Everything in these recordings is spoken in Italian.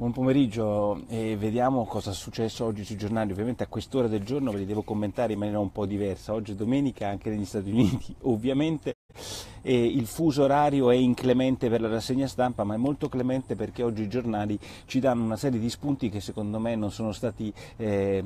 Buon pomeriggio e vediamo cosa è successo oggi sui giornali. Ovviamente a quest'ora del giorno ve li devo commentare in maniera un po' diversa. Oggi è domenica anche negli Stati Uniti, ovviamente e il fuso orario è inclemente per la rassegna stampa, ma è molto clemente perché oggi i giornali ci danno una serie di spunti che secondo me non sono stati, eh,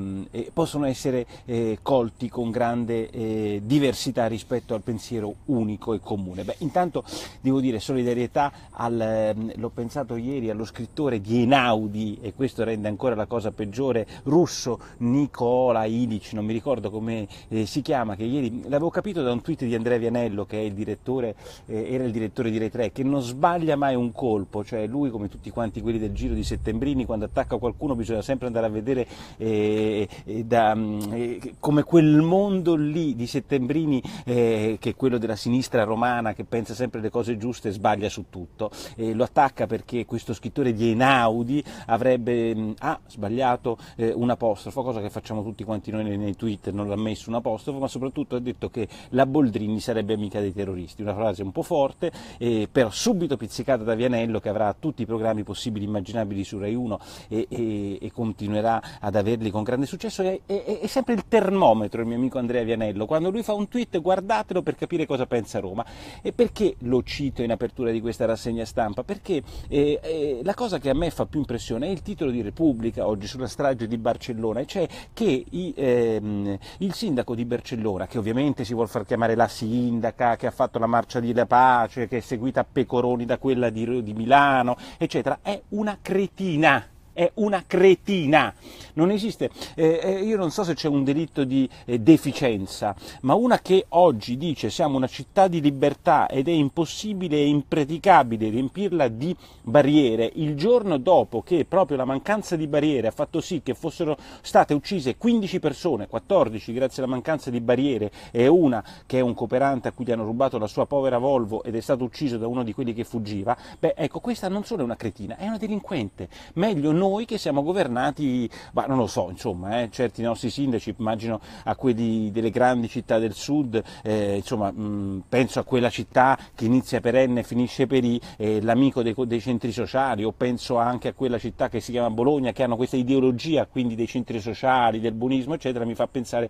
possono essere eh, colti con grande eh, diversità rispetto al pensiero unico e comune. Beh, intanto devo dire solidarietà, al, ehm, l'ho pensato ieri, allo scrittore di Einaudi, e questo rende ancora la cosa peggiore, russo Nicola Ilic, non mi ricordo come eh, si chiama, che ieri l'avevo capito da un tweet di Andrea Vianello, che è il direttore oppure eh, era il direttore di Rai 3, che non sbaglia mai un colpo, cioè lui come tutti quanti quelli del giro di Settembrini, quando attacca qualcuno bisogna sempre andare a vedere eh, eh da, mm, eh, come quel mondo lì di Settembrini, eh, che è quello della sinistra romana, che pensa sempre le cose giuste, sbaglia su tutto. lo attacca perché questo scrittore di Einaudi avrebbe mh, mm, ah, sbagliato un apostrofo, cosa che facciamo tutti quanti noi nei, nei tweet, non l'ha messo un apostrofo, ma soprattutto ha detto che la Boldrini sarebbe amica dei terroristi, una frase un po' forte, eh, però subito pizzicata da Vianello che avrà tutti i programmi possibili e immaginabili su Rai 1 e, e, e, continuerà ad averli con grande successo, è, è, è, sempre il termometro il mio amico Andrea Vianello, quando lui fa un tweet guardatelo per capire cosa pensa Roma. E perché lo cito in apertura di questa rassegna stampa? Perché eh, eh, la cosa che a me fa più impressione è il titolo di Repubblica oggi sulla strage di Barcellona, e cioè che i, ehm, il sindaco di Barcellona, che ovviamente si vuole far chiamare la sindaca, che ha fatto la marcia marcia di La Pace che è seguita a pecoroni da quella di, di Milano, eccetera, è una cretina è una cretina. Non esiste, eh, eh, io non so se c'è un delitto di eh, deficienza, ma una che oggi dice siamo una città di libertà ed è impossibile e impraticabile riempirla di barriere, il giorno dopo che proprio la mancanza di barriere ha fatto sì che fossero state uccise 15 persone, 14 grazie alla mancanza di barriere e una che è un cooperante a cui gli hanno rubato la sua povera Volvo ed è stato ucciso da uno di quelli che fuggiva, beh ecco questa non solo è una cretina, è una delinquente, meglio non noi che siamo governati, ma non lo so, insomma, eh, certi nostri sindaci, immagino a quelli delle grandi città del sud, eh, insomma, mh, mm, penso a quella città che inizia per N e finisce per I, eh, l'amico dei, dei, centri sociali, o penso anche a quella città che si chiama Bologna, che hanno questa ideologia quindi dei centri sociali, del buonismo, eccetera, mi fa pensare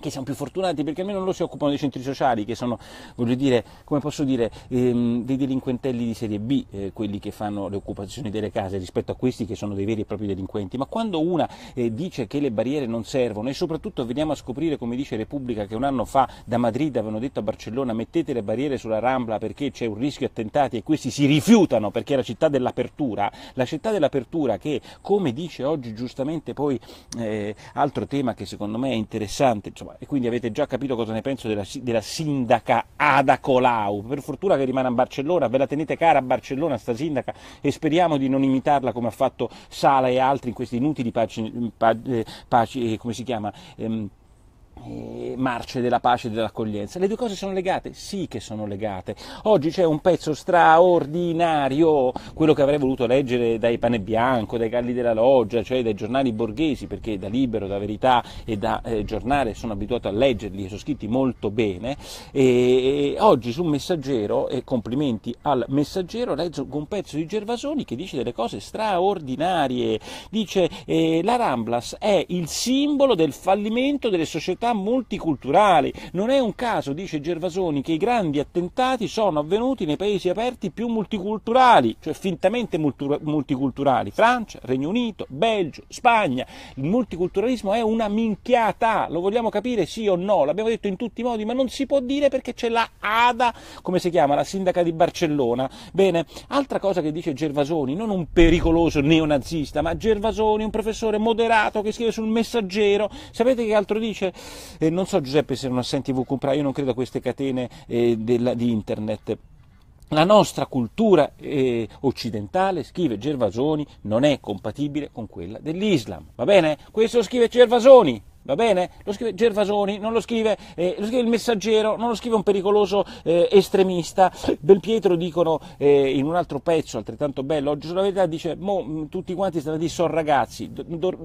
che siamo più fortunati perché almeno loro si occupano dei centri sociali che sono, voglio dire, come posso dire, ehm, dei delinquentelli di serie B, eh, quelli che fanno le occupazioni delle case rispetto a questi che sono dei veri e propri delinquenti, ma quando una eh, dice che le barriere non servono e soprattutto veniamo a scoprire, come dice Repubblica, che un anno fa da Madrid avevano detto a Barcellona mettete le barriere sulla Rambla perché c'è un rischio attentati e questi si rifiutano perché è la città dell'apertura, la città dell'apertura che, come dice oggi giustamente poi, eh, altro tema che secondo me è interessante, insomma, insomma, e quindi avete già capito cosa ne penso della, della sindaca Ada Colau. Per fortuna che rimane a Barcellona, ve la tenete cara a Barcellona sta sindaca e speriamo di non imitarla come ha fatto Sala e altri in queste inutili paci, eh, paci, paci eh, come si chiama? Ehm, eh, marce della pace e dell'accoglienza. Le due cose sono legate? Sì che sono legate. Oggi c'è un pezzo straordinario, quello che avrei voluto leggere dai Pane Bianco, dai Galli della Loggia, cioè dai giornali borghesi, perché da Libero, da Verità e da eh, Giornale sono abituato a leggerli, sono scritti molto bene. E, e oggi su Messaggero, e complimenti al Messaggero, leggo un pezzo di Gervasoni che dice delle cose straordinarie. Dice eh, la Ramblas è il simbolo del fallimento delle società società multiculturali. Non è un caso, dice Gervasoni, che i grandi attentati sono avvenuti nei paesi aperti più multiculturali, cioè fintamente multiculturali, Francia, Regno Unito, Belgio, Spagna. Il multiculturalismo è una minchiata, lo vogliamo capire sì o no? L'abbiamo detto in tutti i modi, ma non si può dire perché c'è la ADA, come si chiama, la sindaca di Barcellona. Bene, altra cosa che dice Gervasoni, non un pericoloso neonazista, ma Gervasoni, un professore moderato che scrive sul messaggero. Sapete che altro dice? Eh, non so Giuseppe se non assenti TV Compra, io non credo a queste catene eh, della, di internet. La nostra cultura eh, occidentale, scrive Gervasoni, non è compatibile con quella dell'Islam. Va bene? Questo scrive Gervasoni va bene? Lo scrive Gervasoni, non lo scrive, eh, lo scrive il messaggero, non lo scrive un pericoloso eh, estremista. Belpietro dicono eh, in un altro pezzo altrettanto bello, oggi sulla verità dice, mo mm, tutti quanti stanno di son ragazzi,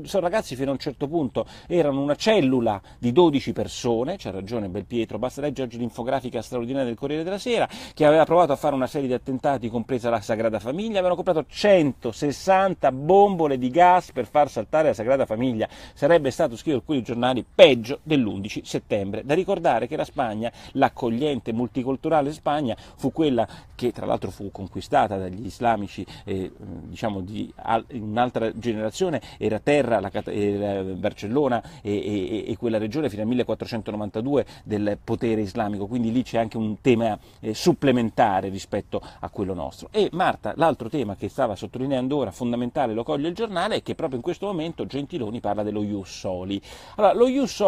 sono ragazzi fino a un certo punto erano una cellula di 12 persone, c'ha ragione Belpietro, basta leggere oggi l'infografica straordinaria del Corriere della Sera, che aveva provato a fare una serie di attentati, compresa la Sagrada Famiglia, avevano comprato 160 bombole di gas per far saltare la Sagrada Famiglia, sarebbe stato scritto il cui giornali peggio dell'11 settembre. Da ricordare che la Spagna, l'accogliente multiculturale Spagna, fu quella che tra l'altro fu conquistata dagli islamici eh, diciamo di al, un'altra generazione, era terra, la, era Barcellona e, e, e, quella regione fino al 1492 del potere islamico, quindi lì c'è anche un tema eh, supplementare rispetto a quello nostro. E Marta, l'altro tema che stava sottolineando ora, fondamentale, lo coglie il giornale, è che proprio in questo momento Gentiloni parla dello Ius Soli. Allora, allora, lo Ius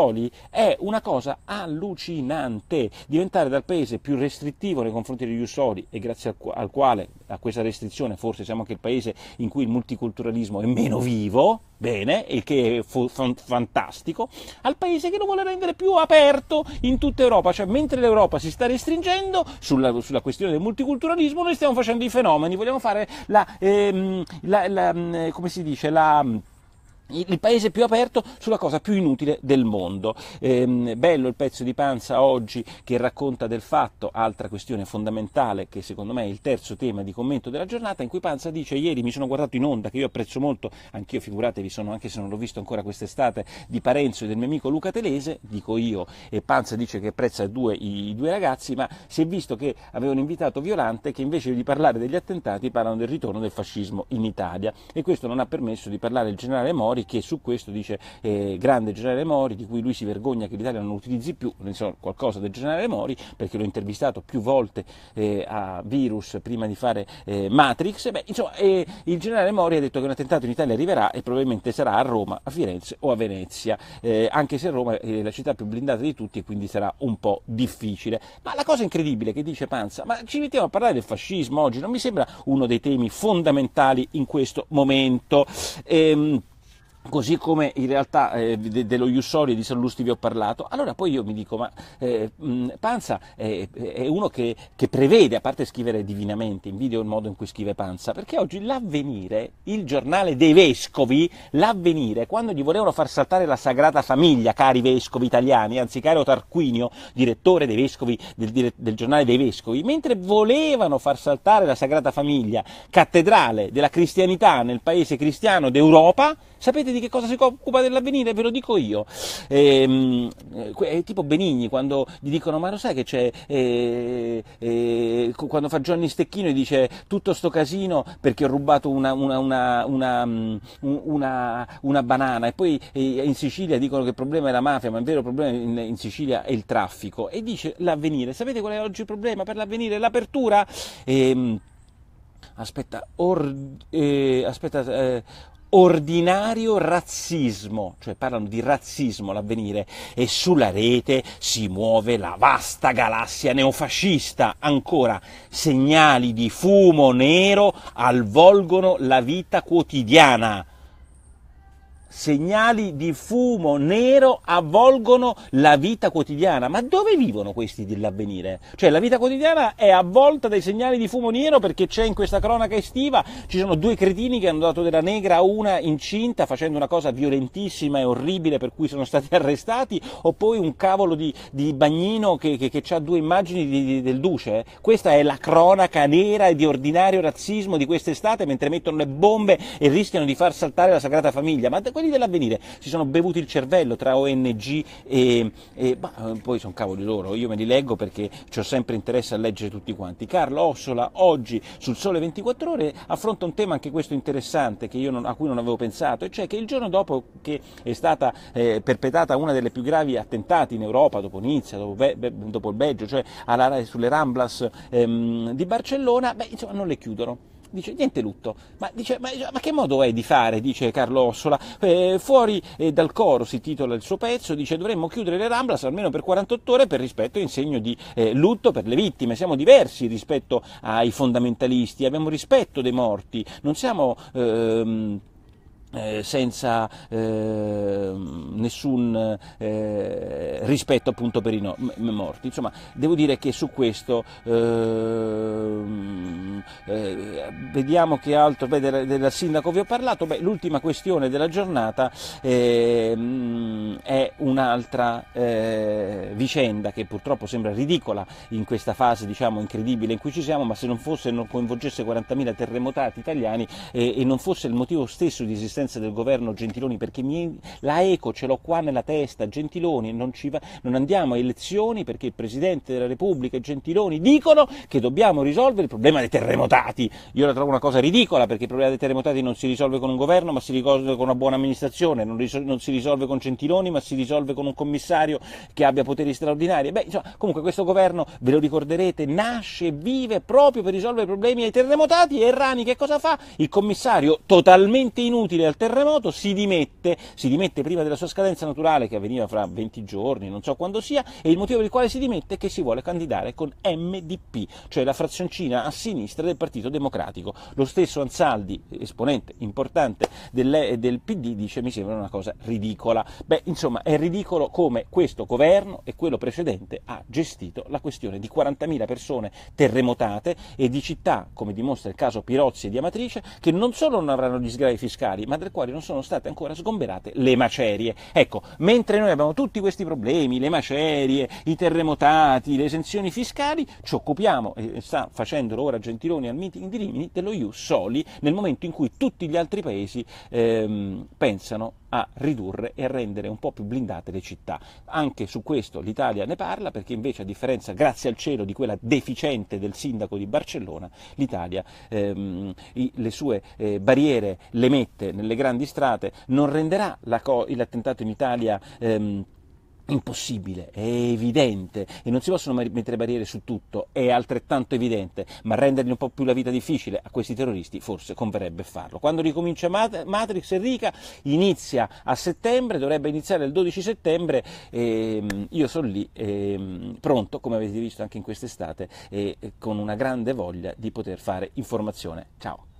è una cosa allucinante. Diventare dal paese più restrittivo nei confronti degli Ius e grazie al quale a questa restrizione forse siamo anche il paese in cui il multiculturalismo è meno vivo, bene, il che è f- f- fantastico, al paese che lo vuole rendere più aperto in tutta Europa, cioè mentre l'Europa si sta restringendo sulla, sulla questione del multiculturalismo noi stiamo facendo i fenomeni, vogliamo fare la, ehm, la, la mm, come si dice, la mm, il paese più aperto sulla cosa più inutile del mondo. Ehm, bello il pezzo di panza oggi che racconta del fatto, altra questione fondamentale che secondo me è il terzo tema di commento della giornata, in cui Panza dice ieri mi sono guardato in onda, che io apprezzo molto, anch'io figuratevi sono, anche se non l'ho visto ancora quest'estate, di Parenzo e del mio amico Luca Telese, dico io, e Panza dice che apprezza due, i, i due ragazzi, ma si è visto che avevano invitato Violante che invece di parlare degli attentati parlano del ritorno del fascismo in Italia e questo non ha permesso di parlare il generale Mori Mori che su questo dice eh, grande generale Mori di cui lui si vergogna che l'Italia non utilizzi più, ne so qualcosa del generale Mori perché l'ho intervistato più volte eh, a Virus prima di fare eh, Matrix, Beh, insomma il generale Mori ha detto che un attentato in Italia arriverà e probabilmente sarà a Roma, a Firenze o a Venezia, eh, anche se Roma è la città più blindata di tutti e quindi sarà un po' difficile. Ma la cosa incredibile che dice Panza, ma ci mettiamo a parlare del fascismo oggi, non mi sembra uno dei temi fondamentali in questo momento. Ehm, così come in realtà eh, de, dello Jussori e di Sallusti vi ho parlato, allora poi io mi dico, ma eh, Panza è, è uno che, che, prevede, a parte scrivere divinamente, in video il modo in cui scrive Panza, perché oggi l'avvenire, il giornale dei vescovi, l'avvenire, quando gli volevano far saltare la Sagrada Famiglia, cari vescovi italiani, anzi caro Tarquinio, direttore vescovi, del, del giornale dei vescovi, mentre volevano far saltare la Sagrada Famiglia, cattedrale della cristianità nel paese cristiano d'Europa, sapete di che cosa si occupa dell'avvenire, ve lo dico io. Ehm, e, è tipo Benigni quando gli dicono ma lo sai che c'è, e, eh, e, eh, quando fa Johnny Stecchino e dice tutto sto casino perché ho rubato una, una, una, una mm, banana e poi eh, in Sicilia dicono che il problema è la mafia, ma il vero problema in, in Sicilia è il traffico. E dice l'avvenire, sapete qual è oggi il problema per l'avvenire? L'apertura. E, ehm, aspetta, or, eh, aspetta eh, ordinario razzismo, cioè parlano di razzismo l'avvenire, e sulla rete si muove la vasta galassia neofascista, ancora segnali di fumo nero avvolgono la vita quotidiana segnali di fumo nero avvolgono la vita quotidiana. Ma dove vivono questi dell'avvenire? Cioè la vita quotidiana è avvolta dai segnali di fumo nero perché c'è in questa cronaca estiva, ci sono due cretini che hanno dato della negra a una incinta facendo una cosa violentissima e orribile per cui sono stati arrestati, o poi un cavolo di, di bagnino che, che, che ha due immagini di, di, del duce. Questa è la cronaca nera e di ordinario razzismo di quest'estate mentre mettono le bombe e rischiano di far saltare la Sagrada Famiglia. Ma quelli mali dell'avvenire, si sono bevuti il cervello tra ONG e, e bah, eh, poi sono cavoli loro, io me li leggo perché ho sempre interesse a leggere tutti quanti. Carlo Ossola oggi sul Sole 24 Ore affronta un tema anche questo interessante non, a cui non avevo pensato, e cioè che il giorno dopo che è stata eh, perpetrata una delle più gravi attentati in Europa, dopo Nizza, dopo, dopo il Belgio, cioè alla, sulle Ramblas ehm, di Barcellona, beh, insomma non le chiudono dice niente lutto, ma, dice, ma, ma, che modo è di fare, dice Carlo Ossola, eh, fuori eh, dal coro si titola il suo pezzo, dice dovremmo chiudere le Ramblas almeno per 48 ore per rispetto in segno di eh, lutto per le vittime, siamo diversi rispetto ai fondamentalisti, abbiamo rispetto dei morti, non siamo... Ehm, eh, senza eh, nessun eh, rispetto appunto per i no morti. Insomma, devo dire che su questo ehm, eh, vediamo che altro, beh, del, del, sindaco vi ho parlato, l'ultima questione della giornata ehm, è un'altra eh, vicenda che purtroppo sembra ridicola in questa fase diciamo incredibile in cui ci siamo, ma se non fosse, non coinvolgesse 40.000 terremotati italiani e non fosse il motivo stesso di esistenza conferenze del governo Gentiloni perché mi, la eco ce l'ho qua nella testa, Gentiloni non, va, non andiamo a elezioni perché il Presidente della Repubblica e Gentiloni dicono che dobbiamo risolvere il problema dei terremotati. Io la trovo una cosa ridicola perché il problema dei terremotati non si risolve con un governo ma si risolve con una buona amministrazione, non, risol- non si risolve con Gentiloni ma si risolve con un commissario che abbia poteri straordinari. Beh, insomma, comunque questo governo, ve lo ricorderete, nasce e vive proprio per risolvere i problemi dei terremotati e Rani che cosa fa? Il commissario totalmente inutile possibile al terremoto, si dimette, si dimette prima della sua scadenza naturale che avveniva fra 20 giorni, non so quando sia, e il motivo per il quale si dimette è che si vuole candidare con MDP, cioè la frazioncina a sinistra del Partito Democratico. Lo stesso Ansaldi, esponente importante del, del PD, dice mi sembra una cosa ridicola. Beh, insomma, è ridicolo come questo governo e quello precedente ha gestito la questione di 40.000 persone terremotate e di città, come dimostra il caso Pirozzi e di Amatrice, che non solo non avranno gli sgravi fiscali, ma ma del quale non sono state ancora sgomberate le macerie. Ecco, mentre noi abbiamo tutti questi problemi, le macerie, i terremotati, le esenzioni fiscali, ci occupiamo, e sta facendolo ora Gentiloni al meeting di Rimini, dello Ius Soli, nel momento in cui tutti gli altri paesi ehm, pensano a ridurre e a rendere un po' più blindate le città. Anche su questo l'Italia ne parla perché invece a differenza, grazie al cielo, di quella deficiente del sindaco di Barcellona, l'Italia ehm, le sue eh, barriere le mette nelle grandi strade, non renderà la co- l'attentato in Italia ehm, impossibile, è evidente e non si possono mettere barriere su tutto, è altrettanto evidente, ma rendergli un po' più la vita difficile a questi terroristi forse converrebbe farlo. Quando ricomincia Matrix Enrica inizia a settembre, dovrebbe iniziare il 12 settembre, ehm, io sono lì ehm, pronto, come avete visto anche in quest'estate, e con una grande voglia di poter fare informazione. Ciao!